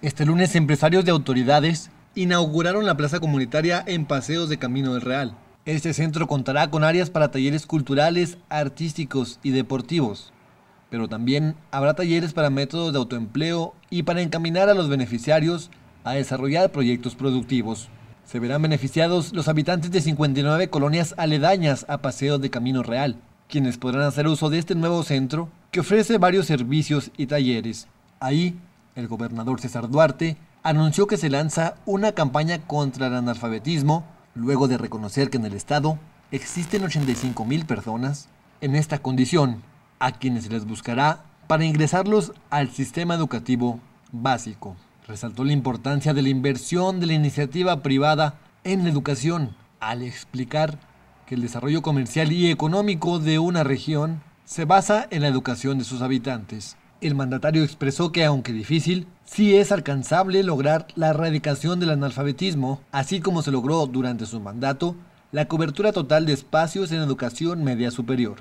Este lunes empresarios de autoridades inauguraron la plaza comunitaria en Paseos de Camino del Real. Este centro contará con áreas para talleres culturales, artísticos y deportivos, pero también habrá talleres para métodos de autoempleo y para encaminar a los beneficiarios a desarrollar proyectos productivos. Se verán beneficiados los habitantes de 59 colonias aledañas a Paseos de Camino Real, quienes podrán hacer uso de este nuevo centro que ofrece varios servicios y talleres. Ahí el gobernador César Duarte anunció que se lanza una campaña contra el analfabetismo luego de reconocer que en el Estado existen 85 mil personas en esta condición, a quienes se les buscará para ingresarlos al sistema educativo básico. Resaltó la importancia de la inversión de la iniciativa privada en la educación al explicar que el desarrollo comercial y económico de una región se basa en la educación de sus habitantes. El mandatario expresó que, aunque difícil, sí es alcanzable lograr la erradicación del analfabetismo, así como se logró durante su mandato la cobertura total de espacios en educación media superior.